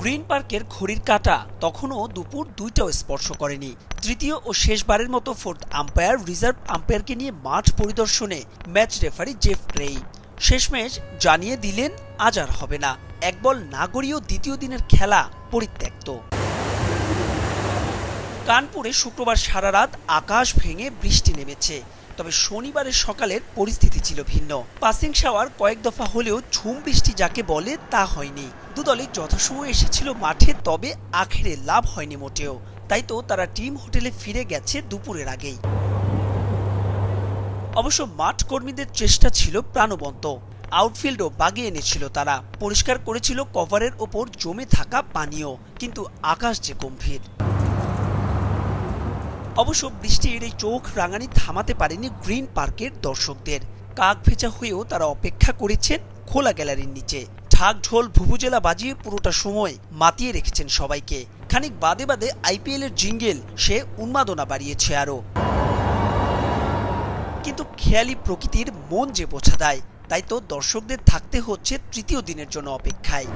green পার্কের ঘড়ির কাটা তখনও দুপুর দুইটাও স্পর্শ করেনি তৃতীয় ও শেষবারের মতো ফোর্থ আম্পায়ার রিজার্ভ আম্পায়ারকে নিয়ে মাঠ পরিদর্শনে ম্যাচ রেফারি জেফ ক্রেই শেষমেশ জানিয়ে দিলেন আজ আর হবে না এক বল না গড়িয়েও দ্বিতীয় দিনের খেলা পরিত্যক্ত কানপুরে শুক্রবার সারা রাত আকাশ ভেঙে বৃষ্টি নেমেছে তবে শনিবারের সকালের পরিস্থিতি ছিল ভিন্ন পাসিং শাওয়ার কয়েক দফা হলেও ঝুম বৃষ্টি যাকে বলে তা হয়নি দুদলই যথাসময় এসেছিল মাঠে তবে আখেরে লাভ হয়নি মোটেও তাই তো তারা টিম হোটেলে ফিরে গেছে দুপুরের আগেই অবশ্য মাঠ কর্মীদের চেষ্টা ছিল প্রাণবন্ত আউটফিল্ডও বাগিয়ে এনেছিল তারা পরিষ্কার করেছিল কভারের ওপর জমে থাকা পানীয় কিন্তু আকাশ যে গম্ভীর অবশ্য বৃষ্টির এই চোখ রাঙানি থামাতে পারেনি গ্রিন পার্কের দর্শকদের কাক ভেজা হয়েও তারা অপেক্ষা করেছেন খোলা গ্যালারির নিচে ঢাক ঢোল ভুভুজেলা বাজিয়ে পুরোটা সময় মাতিয়ে রেখেছেন সবাইকে খানিক বাদে বাদে আইপিএল এর জিঙ্গেল সে উন্মাদনা বাড়িয়েছে আরও কিন্তু খেয়ালি প্রকৃতির মন যে বোঝা দেয় তাই তো দর্শকদের থাকতে হচ্ছে তৃতীয় দিনের জন্য অপেক্ষায়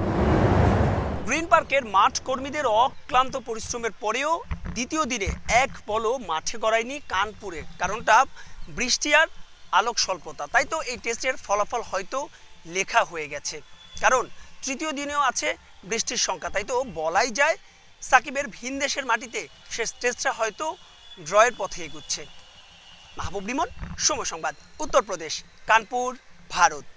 গ্রিন পার্কের মাঠ কর্মীদের অক্লান্ত পরিশ্রমের পরেও দ্বিতীয় দিনে এক পলো মাঠে গড়ায়নি কানপুরে কারণটা বৃষ্টি আর আলোক স্বল্পতা তাই তো এই টেস্টের ফলাফল হয়তো লেখা হয়ে গেছে কারণ তৃতীয় দিনেও আছে বৃষ্টির সংখ্যা তাই তো বলাই যায় সাকিবের ভিন দেশের মাটিতে শেষ টেস্টটা হয়তো ড্রয়ের পথে এগুচ্ছে মাহবুব নিমন সময় সংবাদ উত্তরপ্রদেশ কানপুর ভারত